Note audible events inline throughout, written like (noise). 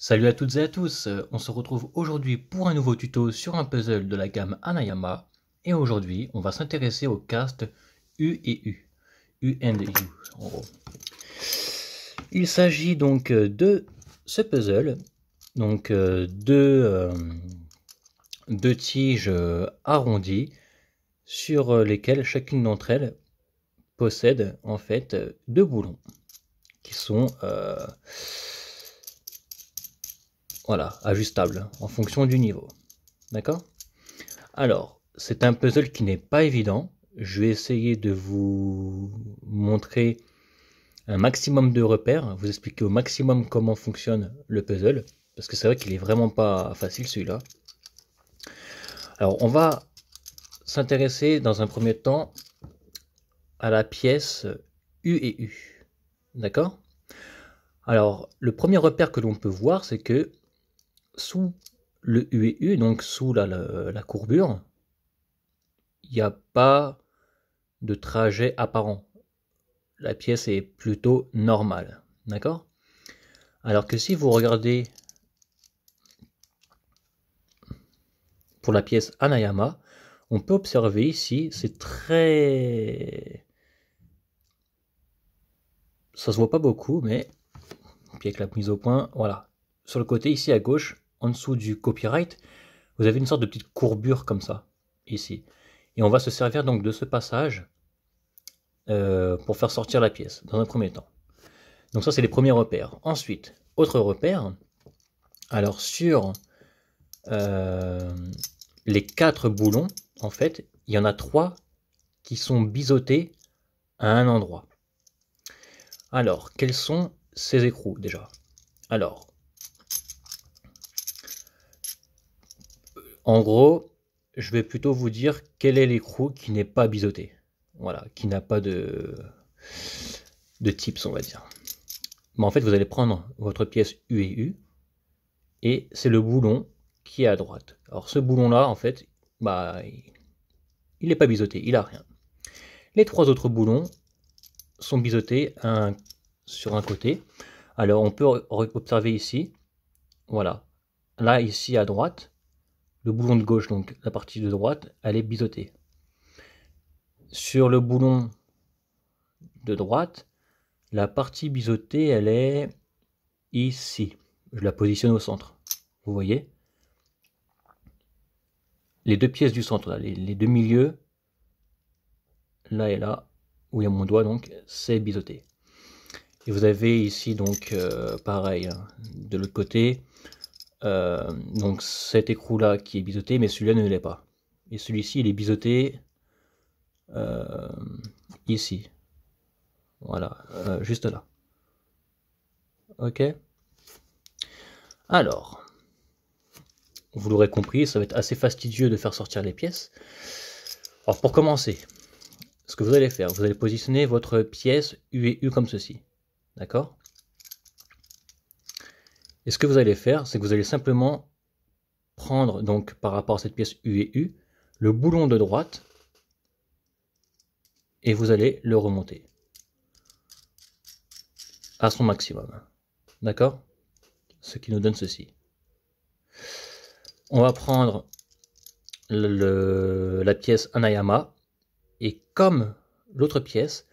Salut à toutes et à tous, euh, on se retrouve aujourd'hui pour un nouveau tuto sur un puzzle de la gamme Anayama et aujourd'hui on va s'intéresser au cast U et U, U and U en gros. Il s'agit donc euh, de ce puzzle, donc euh, de deux tiges arrondies sur lesquelles chacune d'entre elles possède en fait deux boulons qui sont voilà, ajustable en fonction du niveau. D'accord Alors, c'est un puzzle qui n'est pas évident. Je vais essayer de vous montrer un maximum de repères, vous expliquer au maximum comment fonctionne le puzzle, parce que c'est vrai qu'il est vraiment pas facile celui-là. Alors, on va s'intéresser dans un premier temps à la pièce U et U. D'accord Alors, le premier repère que l'on peut voir, c'est que sous le UEU, e donc sous la, courbure, il n'y a pas de trajet apparent. La pièce est plutôt normale. D'accord Alors que si vous regardez pour la pièce Anayama, on peut observer ici, c'est très... Ça se voit pas beaucoup, mais... Puis avec la mise au point, voilà. Sur le côté ici à gauche, en dessous du copyright, vous avez une sorte de petite courbure comme ça, ici. Et on va se servir donc de ce passage euh, pour faire sortir la pièce, dans un premier temps. Donc ça, c'est les premiers repères. Ensuite, autre repère, alors sur euh, les quatre boulons, en fait, il y en a trois qui sont biseautés à un endroit. Alors, quels sont ces écrous déjà Alors, En gros, je vais plutôt vous dire quel est l'écrou qui n'est pas biseauté. Voilà, qui n'a pas de, de tips, on va dire. Mais en fait, vous allez prendre votre pièce U et U, et c'est le boulon qui est à droite. Alors ce boulon-là, en fait, bah, il n'est pas biseauté, il a rien. Les trois autres boulons sont biseautés sur un côté. Alors on peut observer ici, voilà, là ici à droite, le boulon de gauche, donc la partie de droite, elle est biseautée. Sur le boulon de droite, la partie biseautée, elle est ici. Je la positionne au centre. Vous voyez Les deux pièces du centre, là, les, deux milieux, là et là, où il y a mon doigt, donc c'est biseauté. Et vous avez ici, donc, euh, pareil, hein, de l'autre côté, euh, donc cet écrou-là qui est biseauté, mais celui-là ne l'est pas. Et celui-ci, il est biseauté euh, ici. Voilà, euh, juste là. Ok Alors, vous l'aurez compris, ça va être assez fastidieux de faire sortir les pièces. Alors pour commencer, ce que vous allez faire, vous allez positionner votre pièce U et U comme ceci. D'accord et ce que vous allez faire, c'est que vous allez simplement prendre, donc par rapport à cette pièce U et U, le boulon de droite et vous allez le remonter à son maximum. D'accord Ce qui nous donne ceci. On va prendre le, la pièce Anayama et comme l'autre pièce,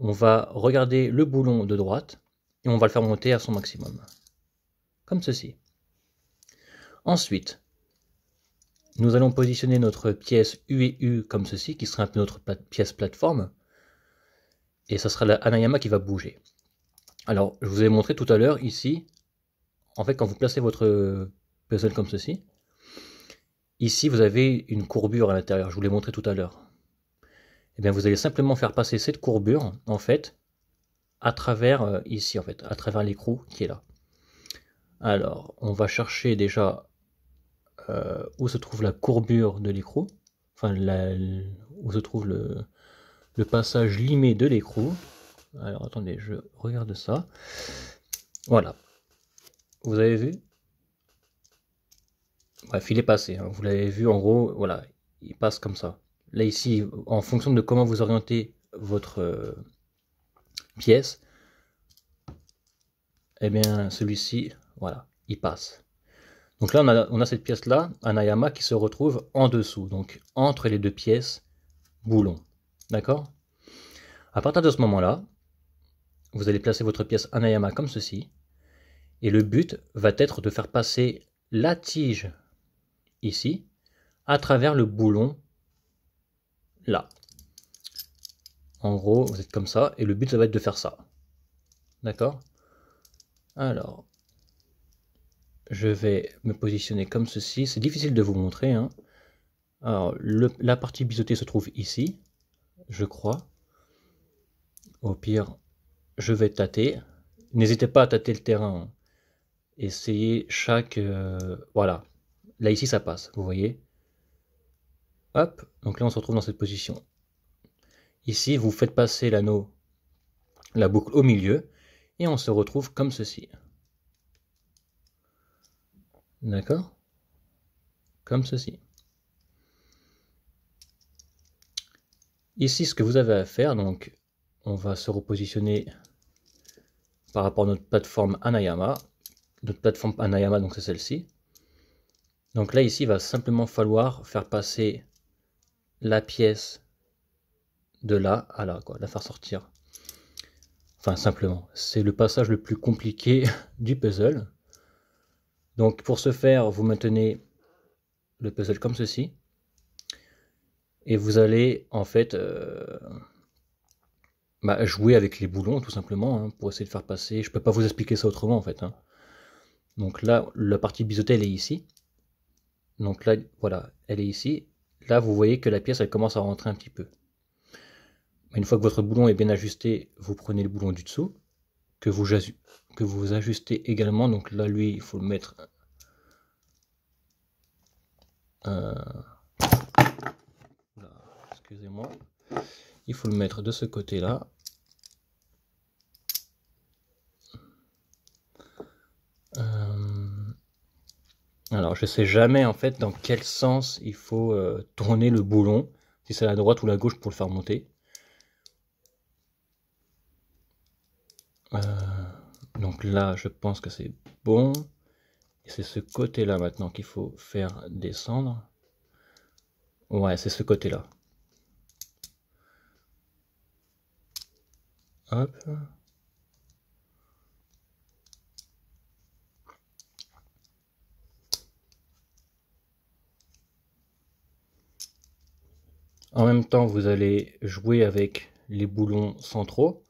on va regarder le boulon de droite et on va le faire monter à son maximum comme ceci. Ensuite, nous allons positionner notre pièce U et U comme ceci, qui sera notre pièce plateforme, et ça sera la Anayama qui va bouger. Alors, je vous ai montré tout à l'heure ici, en fait, quand vous placez votre puzzle comme ceci, ici vous avez une courbure à l'intérieur, je vous l'ai montré tout à l'heure. Et eh bien, vous allez simplement faire passer cette courbure, en fait, à travers euh, ici, en fait, à travers l'écrou qui est là. Alors, on va chercher déjà euh, où se trouve la courbure de l'écrou, enfin où se trouve le, passage limé de l'écrou. Alors attendez, je regarde ça. Voilà. Vous avez vu Bref, il est passé. Hein. Vous l'avez vu en gros, voilà, il passe comme ça. Là ici, en fonction de comment vous orientez votre euh, pièce, eh bien celui-ci voilà, il passe. Donc là, on a, cette pièce-là, Anayama, qui se retrouve en dessous, donc entre les deux pièces, boulon. D'accord À partir de ce moment-là, vous allez placer votre pièce Anayama comme ceci, et le but va être de faire passer la tige ici à travers le boulon là. En gros, vous êtes comme ça, et le but ça va être de faire ça. D'accord Alors, je vais me positionner comme ceci. C'est difficile de vous montrer. Hein. Alors, la partie biseautée se trouve ici, je crois. Au pire, je vais tâter. N'hésitez pas à tâter le terrain. Hein. Essayez chaque... Euh, voilà. Là, ici, ça passe, vous voyez. Hop, donc là, on se retrouve dans cette position. Ici, vous faites passer l'anneau, la boucle au milieu, et on se retrouve comme ceci. D'accord Comme ceci. Ici, ce que vous avez à faire, donc, on va se repositionner par rapport à notre plateforme Anayama. Notre plateforme Anayama, donc c'est celle-ci. Donc là, ici, il va simplement falloir faire passer la pièce de là à là, quoi, la faire sortir. Enfin, simplement, c'est le passage le plus compliqué (laughs) du puzzle. Donc pour ce faire, vous maintenez le puzzle comme ceci. Et vous allez en fait euh, bah, jouer avec les boulons tout simplement hein, pour essayer de faire passer. Je ne peux pas vous expliquer ça autrement en fait. Hein. Donc là, la partie biseautée, elle est ici. Donc là, voilà, elle est ici. Là, vous voyez que la pièce, elle commence à rentrer un petit peu. Une fois que votre boulon est bien ajusté, vous prenez le boulon du dessous, que vous, que vous ajustez également. Donc là, lui, il faut le mettre euh, excusez-moi il faut le mettre de ce côté là euh, alors je sais jamais en fait dans quel sens il faut euh, tourner le boulon si c'est la droite ou la gauche pour le faire monter donc là, je pense que c'est bon. C'est ce côté-là maintenant qu'il faut faire descendre. Ouais, c'est ce côté-là. En même temps, vous allez jouer avec les boulons centraux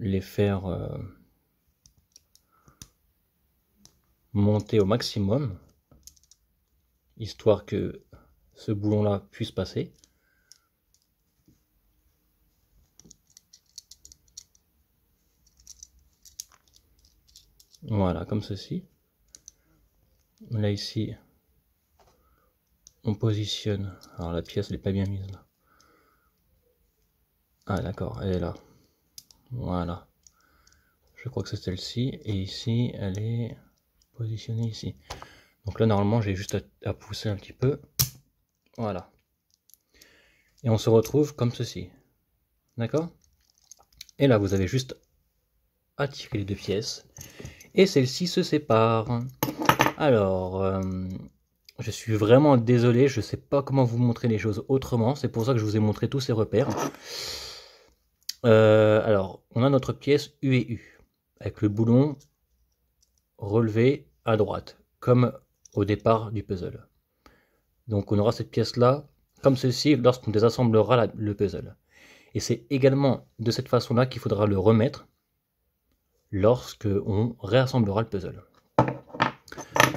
les faire euh, monter au maximum, histoire que ce boulon-là puisse passer. Voilà, comme ceci. Là, ici, on positionne... Alors, la pièce, n'est pas bien mise, là. Ah, d'accord, elle est là. Voilà. Je crois que c'est celle-ci. Et ici, elle est positionnée ici. Donc là, normalement, j'ai juste à, pousser un petit peu. Voilà. Et on se retrouve comme ceci. D'accord Et là, vous avez juste à tirer les deux pièces. Et celle-ci se sépare. Alors, euh, je suis vraiment désolé. Je ne sais pas comment vous montrer les choses autrement. C'est pour ça que je vous ai montré tous ces repères. Euh, alors, on a notre pièce U et U, avec le boulon relevé à droite, comme au départ du puzzle. Donc on aura cette pièce-là, comme ceci, lorsqu'on désassemblera le puzzle. Et c'est également de cette façon-là qu'il faudra le remettre lorsque on réassemblera le puzzle.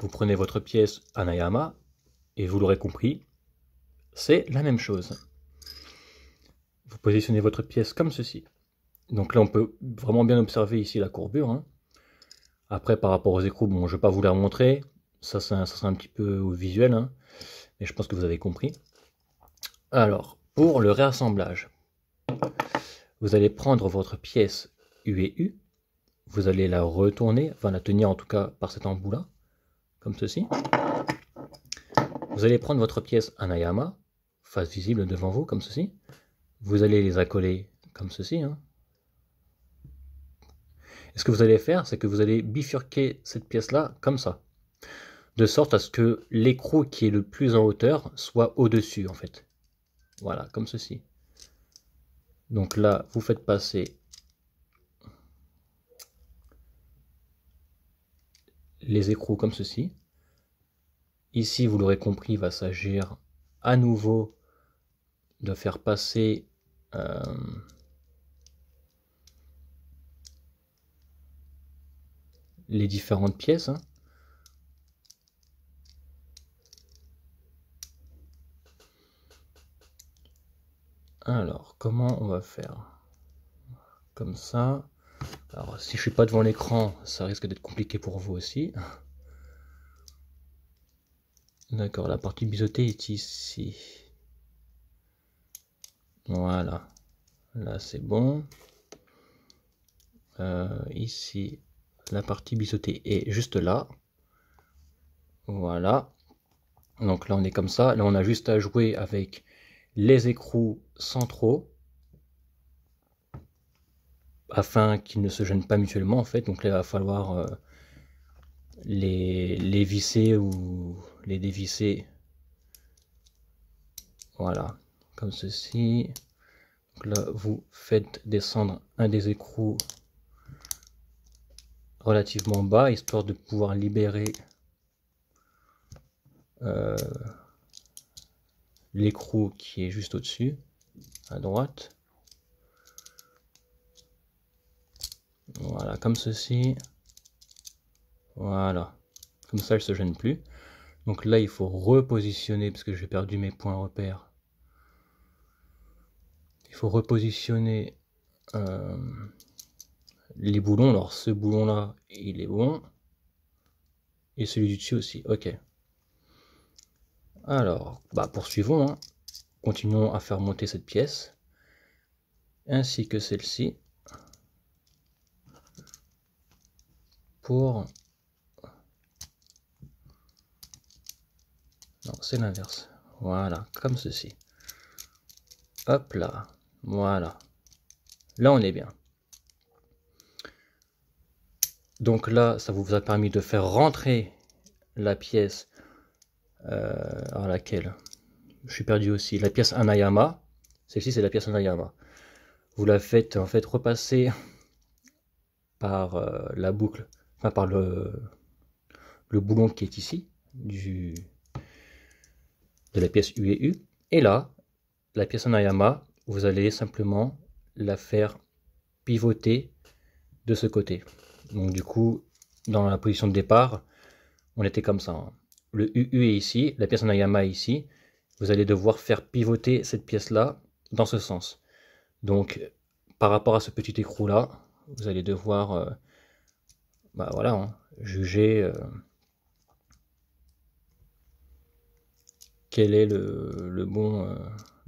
Vous prenez votre pièce Anayama, et vous l'aurez compris, c'est la même chose. Vous positionnez votre pièce comme ceci. Donc là, on peut vraiment bien observer ici la courbure. Hein. Après, par rapport aux écrous, bon, je ne vais pas vous la montrer. Ça, c'est un, petit peu visuel. Hein. Mais je pense que vous avez compris. Alors, pour le réassemblage, vous allez prendre votre pièce U et U. Vous allez la retourner, enfin la tenir en tout cas par cet embout-là, comme ceci. Vous allez prendre votre pièce Anayama, face visible devant vous, comme ceci. Vous allez les accoler comme ceci, hein ce que vous allez faire, c'est que vous allez bifurquer cette pièce-là comme ça. De sorte à ce que l'écrou qui est le plus en hauteur soit au-dessus, en fait. Voilà, comme ceci. Donc là, vous faites passer les écrous comme ceci. Ici, vous l'aurez compris, il va s'agir à nouveau de faire passer... Euh, les différentes pièces. Hein. Alors, comment on va faire Comme ça. Alors, si je suis pas devant l'écran, ça risque d'être compliqué pour vous aussi. D'accord, la partie biseautée est ici. Voilà. Là, c'est bon. Euh, ici, la partie biseautée est juste là. Voilà. Donc là, on est comme ça. Là, on a juste à jouer avec les écrous centraux afin qu'ils ne se gênent pas mutuellement en fait. Donc là, il va falloir euh, les, les visser ou les dévisser. Voilà, comme ceci. Donc là, vous faites descendre un des écrous relativement bas, histoire de pouvoir libérer euh, l'écrou qui est juste au-dessus, à droite. Voilà, comme ceci. Voilà. Comme ça, elle se gêne plus. Donc là, il faut repositionner, parce que j'ai perdu mes points repères. Il faut repositionner euh, les boulons, alors ce boulon-là, il est bon. Et celui du dessus aussi, ok. Alors, bah poursuivons. Hein. Continuons à faire monter cette pièce. Ainsi que celle-ci. Pour... Non, c'est l'inverse. Voilà, comme ceci. Hop là. Voilà. Là, on est bien. Donc là, ça vous a permis de faire rentrer la pièce euh, à laquelle je suis perdu aussi, la pièce Anayama. Celle-ci, c'est la pièce Anayama. Vous la faites en fait repasser par euh, la boucle, enfin par le, boulon qui est ici, de la pièce U et U. Et là, la pièce Anayama, vous allez simplement la faire pivoter de ce côté. Donc du coup, dans la position de départ, on était comme ça. Hein. Le UU est ici, la pièce en est ici. Vous allez devoir faire pivoter cette pièce-là dans ce sens. Donc, par rapport à ce petit écrou-là, vous allez devoir euh, bah voilà, hein, juger euh, quel est le, bon, euh,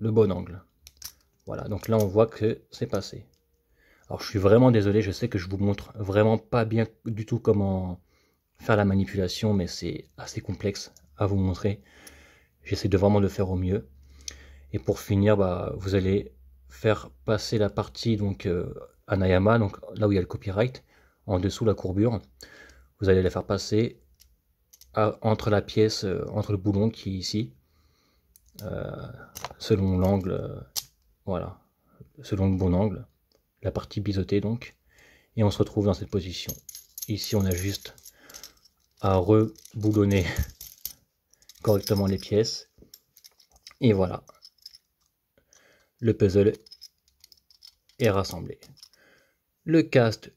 le bon angle. Voilà, donc là on voit que c'est passé. Alors je suis vraiment désolé, je sais que je vous montre vraiment pas bien du tout comment faire la manipulation, mais c'est assez complexe à vous montrer. J'essaie de vraiment le faire au mieux. Et pour finir, bah, vous allez faire passer la partie donc euh, à Anayama, donc là où il y a le copyright, en dessous la courbure. Vous allez la faire passer entre la pièce, euh, entre le boulon qui est ici, euh, selon l'angle, voilà, selon le bon angle la partie biseautée donc, et on se retrouve dans cette position. Ici, on a juste à reboulonner (laughs) correctement les pièces. Et voilà, le puzzle est rassemblé. Le cast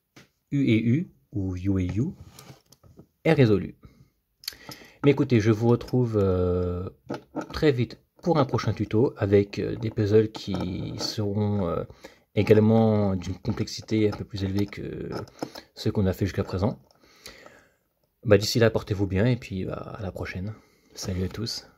U et U, ou U et U, est résolu. Mais écoutez, je vous retrouve euh, très vite pour un prochain tuto avec euh, des puzzles qui seront... Euh, également d'une complexité un peu plus élevée que ce qu'on a fait jusqu'à présent. Bah, d'ici là, portez-vous bien et puis bah, à la prochaine. Salut à tous.